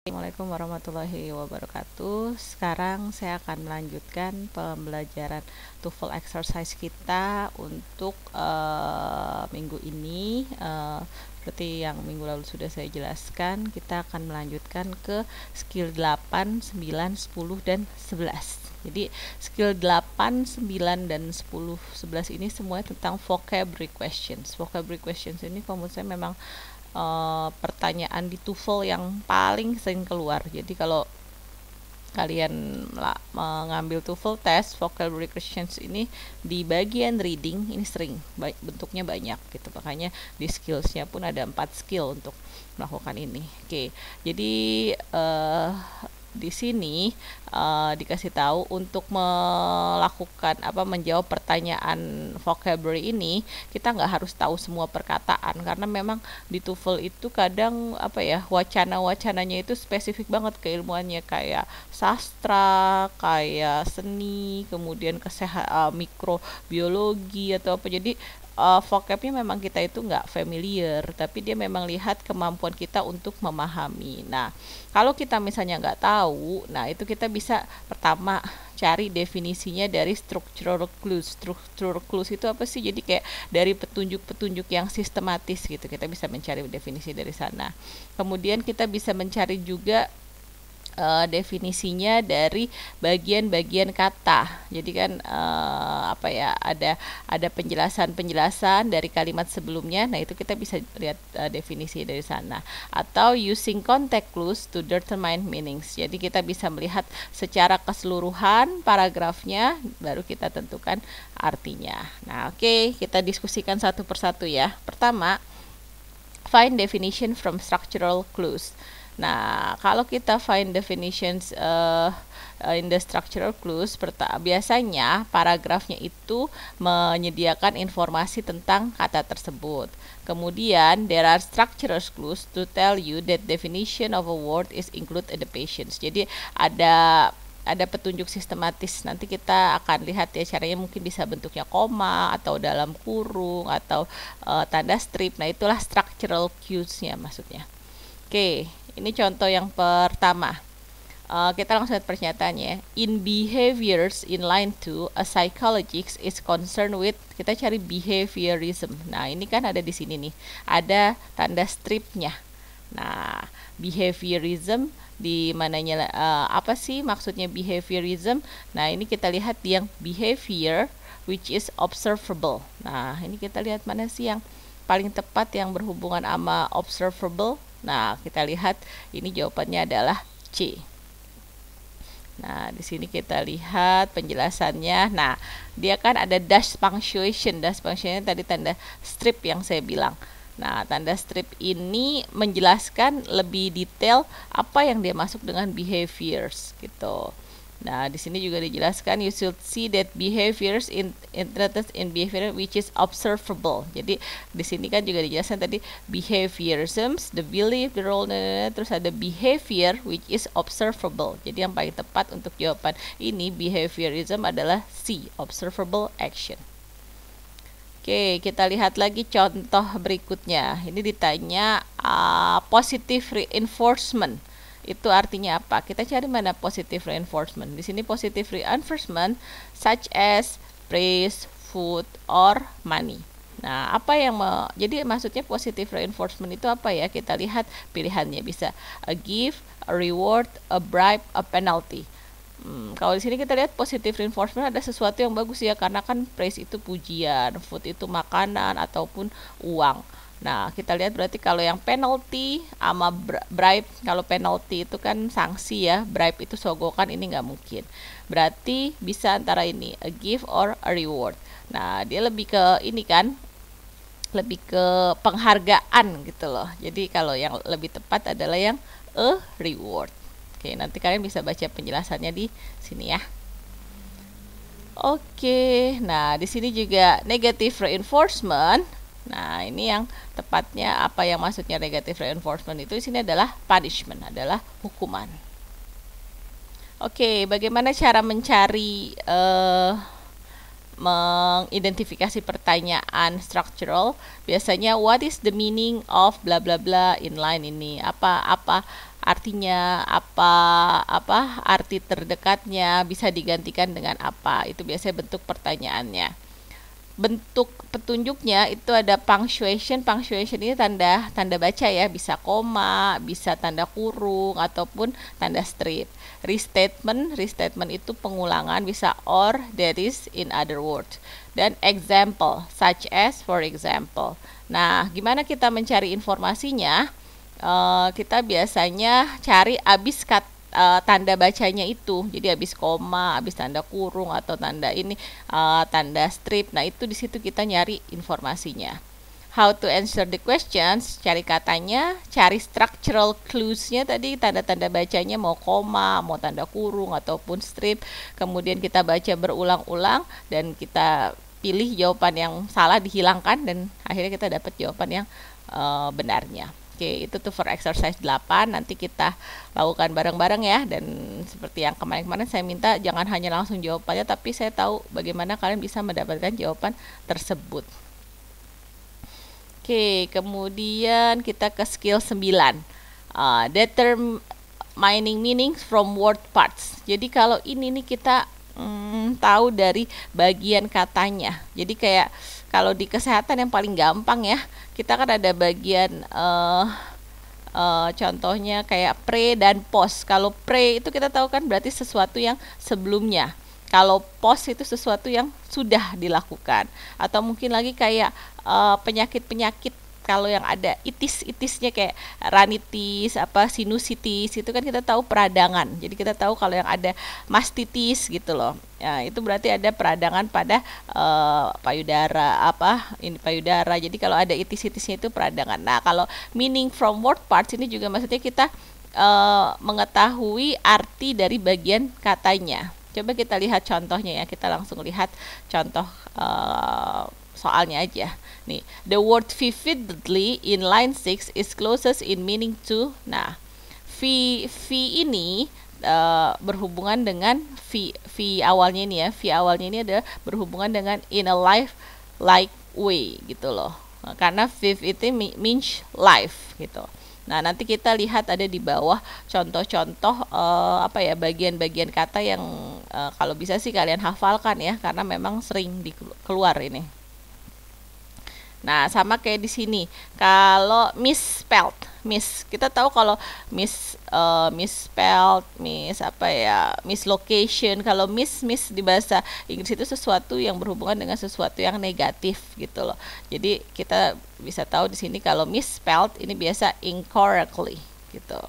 Assalamualaikum warahmatullahi wabarakatuh Sekarang saya akan melanjutkan pembelajaran TOEFL exercise kita untuk uh, minggu ini uh, Seperti yang minggu lalu sudah saya jelaskan Kita akan melanjutkan ke skill 8, 9, 10, dan 11 Jadi skill 8, 9, dan 10, 11 ini semuanya tentang vocabulary questions Vocabulary questions ini kalau menurut saya memang uh, Eh, pertanyaan di TOEFL yang paling sering keluar. Jadi kalau kalian lah mengambil TOEFL test vocabulary questions ini di bagian reading ini sering bentuknya banyak gitu makanya di skillsnya pun ada empat skill untuk melakukan ini oke okay. jadi uh, di sini uh, dikasih tahu untuk melakukan apa menjawab pertanyaan vocabulary ini kita nggak harus tahu semua perkataan karena memang di TOEFL itu kadang apa ya wacana-wacananya itu spesifik banget keilmuannya kayak sastra, kayak seni, kemudian kesehatan uh, eh, mikrobiologi atau apa jadi uh, vocabnya memang kita itu nggak familiar, tapi dia memang lihat kemampuan kita untuk memahami. Nah, kalau kita misalnya nggak tahu, nah itu kita bisa pertama cari definisinya dari structural clues. Structural clues itu apa sih? Jadi kayak dari petunjuk-petunjuk yang sistematis gitu. Kita bisa mencari definisi dari sana. Kemudian kita bisa mencari juga uh, definisinya dari bagian-bagian kata. Jadi kan uh, apa ya ada ada penjelasan-penjelasan dari kalimat sebelumnya. Nah, itu kita bisa lihat uh, eh, definisi dari sana atau using context clues to determine meanings. Jadi kita bisa melihat secara keseluruhan paragrafnya baru kita tentukan artinya. Nah, oke, okay, kita diskusikan satu persatu ya. Pertama, find definition from structural clues. Nah, kalau kita find definitions uh, in the structural clues biasanya paragrafnya itu menyediakan informasi tentang kata tersebut. Kemudian there are structural clues to tell you that definition of a word is include in the patients. Jadi ada ada petunjuk sistematis. Nanti kita akan lihat ya caranya mungkin bisa bentuknya koma atau dalam kurung atau uh, tanda strip. Nah, itulah structural cues-nya maksudnya. Oke. Okay. Ini contoh yang pertama. Uh, kita langsung lihat pernyataannya. In behaviors in line to a psychologist is concerned with kita cari behaviorism. Nah, ini kan ada di sini nih. Ada tanda stripnya. Nah, behaviorism di mananya uh, apa sih maksudnya behaviorism? Nah, ini kita lihat di yang behavior which is observable. Nah, ini kita lihat mana sih yang paling tepat yang berhubungan sama observable Nah, kita lihat ini jawabannya adalah C. Nah, di sini kita lihat penjelasannya. Nah, dia kan ada dash punctuation. Dash punctuation tadi tanda strip yang saya bilang. Nah, tanda strip ini menjelaskan lebih detail apa yang dia masuk dengan behaviors gitu. Nah, di sini juga dijelaskan you should see that behaviors in interested in behavior which is observable. Jadi di sini kan juga dijelaskan tadi behaviorisms, the belief, the role, nah, nah, nah, terus ada behavior which is observable. Jadi yang paling tepat untuk jawaban ini behaviorism adalah C, observable action. Oke, kita lihat lagi contoh berikutnya. Ini ditanya uh, positive reinforcement itu artinya apa? Kita cari mana positive reinforcement. Di sini positive reinforcement such as praise, food, or money. Nah, apa yang mau, jadi maksudnya positive reinforcement itu apa ya? Kita lihat pilihannya bisa a gift, a reward, a bribe, a penalty. Hmm, kalau di sini kita lihat positive reinforcement ada sesuatu yang bagus ya karena kan praise itu pujian, food itu makanan ataupun uang. Nah, kita lihat berarti kalau yang penalty sama bribe, kalau penalty itu kan sanksi ya, bribe itu sogokan ini nggak mungkin. Berarti bisa antara ini, a gift or a reward. Nah, dia lebih ke ini kan, lebih ke penghargaan gitu loh. Jadi kalau yang lebih tepat adalah yang a reward. Oke, nanti kalian bisa baca penjelasannya di sini ya. Oke, nah di sini juga negative reinforcement Nah, ini yang tepatnya apa yang maksudnya negative reinforcement itu di sini adalah punishment, adalah hukuman. Oke, okay, bagaimana cara mencari uh, mengidentifikasi pertanyaan structural? Biasanya what is the meaning of bla bla bla line ini? Apa apa artinya apa apa arti terdekatnya bisa digantikan dengan apa? Itu biasanya bentuk pertanyaannya bentuk petunjuknya itu ada punctuation. Punctuation ini tanda tanda baca ya, bisa koma, bisa tanda kurung ataupun tanda strip. Restatement, restatement itu pengulangan bisa or that is in other words. Dan example, such as for example. Nah, gimana kita mencari informasinya? Uh, kita biasanya cari abis kata uh, tanda bacanya itu. Jadi habis koma, habis tanda kurung atau tanda ini uh, tanda strip. Nah, itu di situ kita nyari informasinya. How to answer the questions, cari katanya, cari structural clues-nya tadi tanda-tanda bacanya mau koma, mau tanda kurung ataupun strip. Kemudian kita baca berulang-ulang dan kita pilih jawaban yang salah dihilangkan dan akhirnya kita dapat jawaban yang uh, benarnya. Oke, itu tuh for exercise 8 nanti kita lakukan bareng-bareng ya dan seperti yang kemarin-kemarin saya minta jangan hanya langsung jawabannya tapi saya tahu bagaimana kalian bisa mendapatkan jawaban tersebut. Oke, kemudian kita ke skill 9. Uh, ah, determining meanings from word parts. Jadi kalau ini nih kita mm, tahu dari bagian katanya. Jadi kayak kalau di kesehatan yang paling gampang ya, kita kan ada bagian uh, uh, contohnya kayak pre dan post. Kalau pre itu kita tahu kan berarti sesuatu yang sebelumnya kalau post itu sesuatu yang sudah dilakukan atau mungkin lagi kayak eh, penyakit-penyakit kalau yang ada itis-itisnya kayak ranitis, apa sinusitis itu kan kita tahu peradangan. Jadi kita tahu kalau yang ada mastitis gitu loh. Ya, itu berarti ada peradangan pada uh, payudara apa ini payudara. Jadi kalau ada itis-itisnya itu peradangan. Nah, kalau meaning from word parts ini juga maksudnya kita uh, mengetahui arti dari bagian katanya. Coba kita lihat contohnya ya. Kita langsung lihat contoh uh, soalnya aja. Nih, the word vividly in line 6 is closest in meaning to. Nah, v v ini uh, berhubungan dengan v v awalnya ini ya. V awalnya ini ada berhubungan dengan in a life like way gitu loh. Nah, karena viv itu means life gitu. Nah, nanti kita lihat ada di bawah contoh-contoh uh, apa ya bagian-bagian kata yang uh, kalau bisa sih kalian hafalkan ya karena memang sering dikeluar ini. Nah, sama kayak di sini. Kalau misspelled, miss kita tahu kalau miss uh, eh, misspelled, miss apa ya, miss location. Kalau miss miss di bahasa Inggris itu sesuatu yang berhubungan dengan sesuatu yang negatif gitu loh. Jadi kita bisa tahu di sini kalau misspelled ini biasa incorrectly gitu.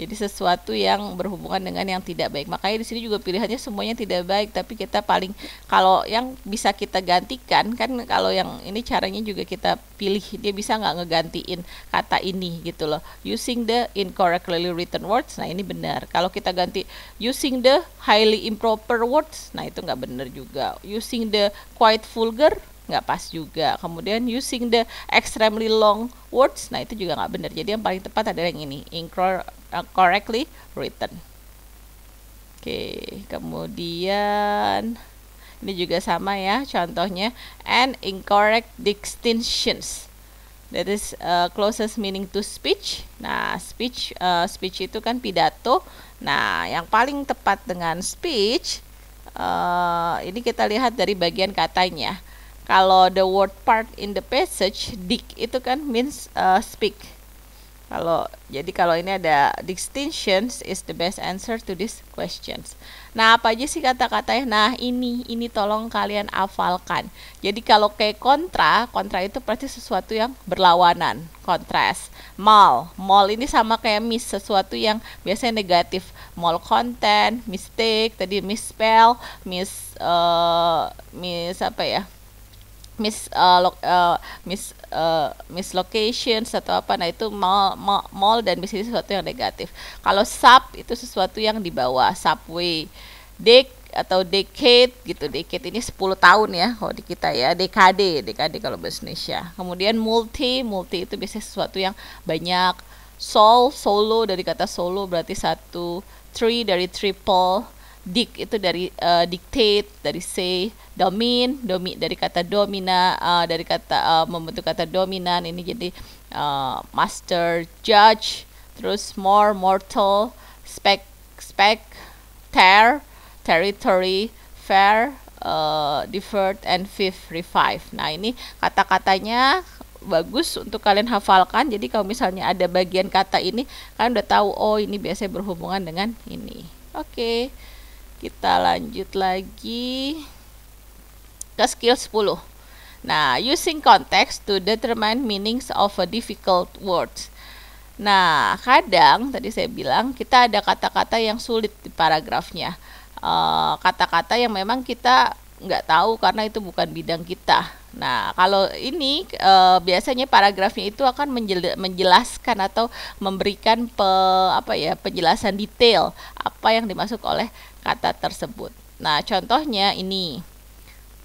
Jadi sesuatu yang berhubungan dengan yang tidak baik. Makanya di sini juga pilihannya semuanya tidak baik, tapi kita paling kalau yang bisa kita gantikan kan kalau yang ini caranya juga kita pilih. Dia bisa nggak ngegantiin kata ini gitu loh. Using the incorrectly written words. Nah, ini benar. Kalau kita ganti using the highly improper words, nah itu nggak benar juga. Using the quite vulgar nggak pas juga. Kemudian using the extremely long words, nah itu juga nggak benar. Jadi yang paling tepat adalah yang ini, incorrect uh, correctly written. Oke, okay, kemudian ini juga sama ya contohnya and incorrect distinctions. That is uh, closest meaning to speech. Nah, speech uh, speech itu kan pidato. Nah, yang paling tepat dengan speech uh, ini kita lihat dari bagian katanya. Kalau the word part in the passage, dig itu kan means uh, speak kalau jadi kalau ini ada distinctions is the best answer to these questions. Nah, apa aja sih kata-katanya? Nah, ini ini tolong kalian afalkan. Jadi kalau kayak kontra, kontra itu pasti sesuatu yang berlawanan, kontras. Mal, mal ini sama kayak miss, sesuatu yang biasanya negatif. Mal content, mistake, tadi misspell, miss uh, miss apa ya? miss uh, lo, uh, miss uh, miss location atau apa nah itu mall mal mall dan bisnis sesuatu yang negatif kalau sub itu sesuatu yang di bawah subway dek atau decade gitu decade ini 10 tahun ya kalau di kita ya dekade dekade kalau bahasa Indonesia kemudian multi multi itu biasanya sesuatu yang banyak sol solo dari kata solo berarti satu three dari triple dik itu dari uh, dictate dari say domin domi dari kata domina uh, dari kata uh, membentuk kata dominan ini jadi uh, master judge terus more mortal spec spec tear territory fair uh, deferred and fifth revive nah ini kata-katanya bagus untuk kalian hafalkan jadi kalau misalnya ada bagian kata ini kalian udah tahu oh ini biasanya berhubungan dengan ini oke okay kita lanjut lagi ke skill 10 nah using context to determine meanings of a difficult words nah kadang tadi saya bilang kita ada kata-kata yang sulit di paragrafnya eh, kata-kata uh, yang memang kita nggak tahu karena itu bukan bidang kita. Nah, kalau ini e, biasanya paragrafnya itu akan menjel, menjelaskan atau memberikan pe, apa ya penjelasan detail apa yang dimaksud oleh kata tersebut. Nah, contohnya ini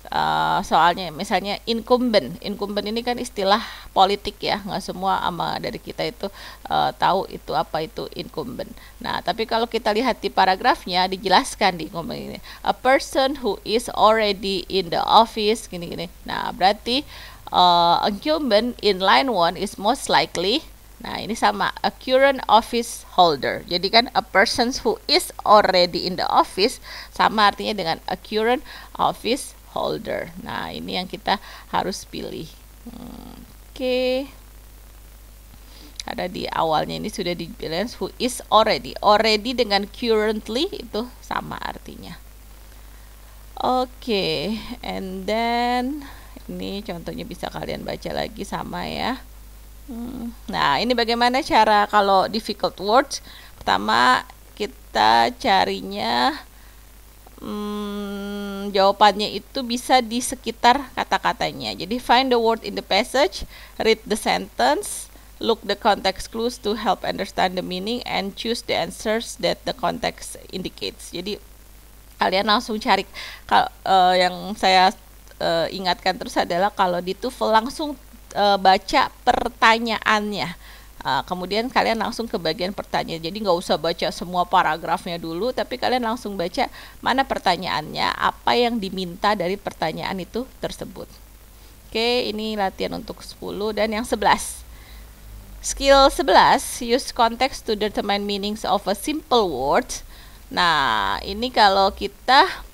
uh, soalnya misalnya incumbent. Incumbent ini kan istilah politik ya, nggak semua ama dari kita itu uh, tahu itu apa itu incumbent. Nah, tapi kalau kita lihat di paragrafnya dijelaskan di incumbent ini, a person who is already in the office gini-gini. Nah, berarti uh, incumbent in line one is most likely Nah, ini sama a current office holder. Jadi kan a person who is already in the office sama artinya dengan a current office holder. Nah, ini yang kita harus pilih. Hmm, oke. Okay. Ada di awalnya ini sudah di balance who is already. Already dengan currently itu sama artinya. Oke, okay. and then ini contohnya bisa kalian baca lagi sama ya. Hmm. Nah, ini bagaimana cara kalau difficult words? Pertama, kita carinya hmm, jawabannya itu bisa di sekitar kata-katanya. Jadi find the word in the passage, read the sentence, look the context clues to help understand the meaning and choose the answers that the context indicates. Jadi kalian langsung cari kalau uh, eh, yang saya uh, ingatkan terus adalah kalau di TOEFL langsung uh, baca pertanyaannya. Uh, kemudian kalian langsung ke bagian pertanyaan. Jadi nggak usah baca semua paragrafnya dulu, tapi kalian langsung baca mana pertanyaannya, apa yang diminta dari pertanyaan itu tersebut. Oke, ini latihan untuk 10 dan yang 11. Skill 11, use context to determine meanings of a simple word. Nah, ini kalau kita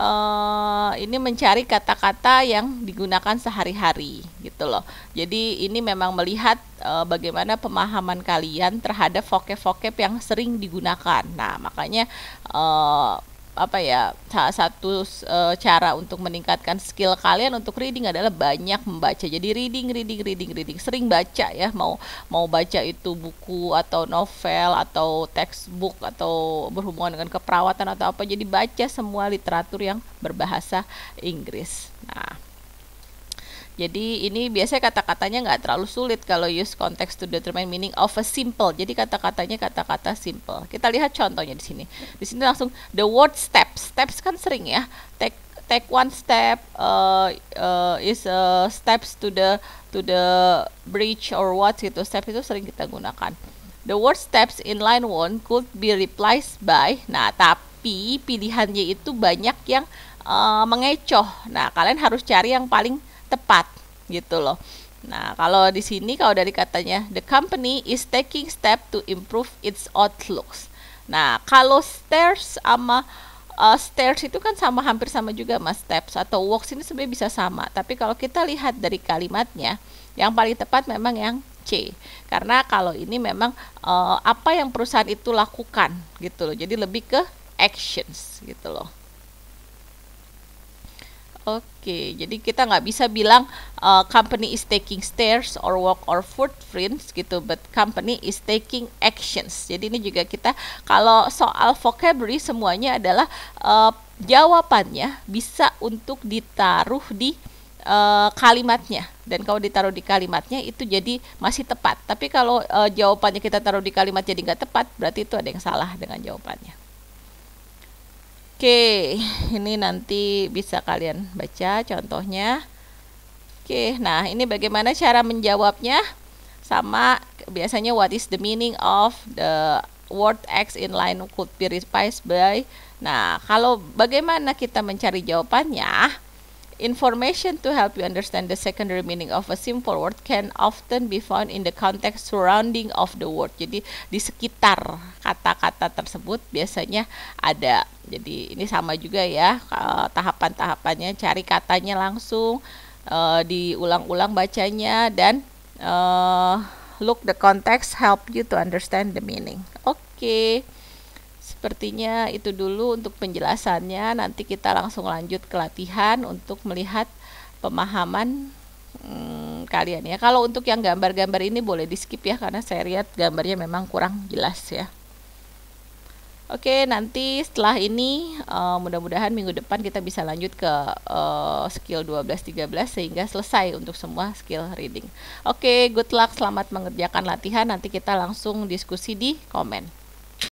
uh, ini mencari kata-kata yang digunakan sehari-hari gitu loh. Jadi ini memang melihat uh, bagaimana pemahaman kalian terhadap vokap-vokap yang sering digunakan. Nah, makanya uh, apa ya salah satu uh, cara untuk meningkatkan skill kalian untuk reading adalah banyak membaca jadi reading reading reading reading sering baca ya mau mau baca itu buku atau novel atau textbook atau berhubungan dengan keperawatan atau apa jadi baca semua literatur yang berbahasa Inggris nah jadi ini biasanya kata-katanya nggak terlalu sulit kalau use context to determine meaning of a simple. Jadi kata-katanya kata-kata simple. Kita lihat contohnya di sini. Di sini langsung the word steps. Steps kan sering ya. Take take one step uh, uh, is a uh, steps to the to the bridge or what gitu. Step itu sering kita gunakan. The word steps in line one could be replaced by. Nah, tapi pilihannya itu banyak yang uh, mengecoh. Nah, kalian harus cari yang paling tepat gitu loh. Nah, kalau di sini kalau dari katanya the company is taking step to improve its outlooks. Nah, kalau stairs sama uh, stairs itu kan sama hampir sama juga mas steps atau walks ini sebenarnya bisa sama. Tapi kalau kita lihat dari kalimatnya, yang paling tepat memang yang C. Karena kalau ini memang uh, apa yang perusahaan itu lakukan gitu loh. Jadi lebih ke actions gitu loh. Oke, jadi kita nggak bisa bilang uh, company is taking stairs or walk or footprints gitu, but company is taking actions. Jadi ini juga kita kalau soal vocabulary semuanya adalah uh, jawabannya bisa untuk ditaruh di uh, kalimatnya dan kalau ditaruh di kalimatnya itu jadi masih tepat. Tapi kalau uh, jawabannya kita taruh di kalimat jadi nggak tepat, berarti itu ada yang salah dengan jawabannya. Oke, ini nanti bisa kalian baca contohnya. Oke, nah ini bagaimana cara menjawabnya? Sama biasanya what is the meaning of the word X in line could be replaced by. Nah, kalau bagaimana kita mencari jawabannya? Information to help you understand the secondary meaning of a simple word can often be found in the context surrounding of the word. Jadi di sekitar kata-kata tersebut biasanya ada jadi ini sama juga ya eh, tahapan-tahapannya cari katanya langsung uh, diulang-ulang bacanya dan uh, look the context help you to understand the meaning. Oke. Okay. Sepertinya itu dulu untuk penjelasannya. Nanti kita langsung lanjut ke latihan untuk melihat pemahaman hmm, kalian ya. Kalau untuk yang gambar-gambar ini boleh di skip ya karena saya lihat gambarnya memang kurang jelas ya. Oke, nanti setelah ini uh, mudah-mudahan minggu depan kita bisa lanjut ke uh, skill 12 13 sehingga selesai untuk semua skill reading. Oke, good luck, selamat mengerjakan latihan. Nanti kita langsung diskusi di komen.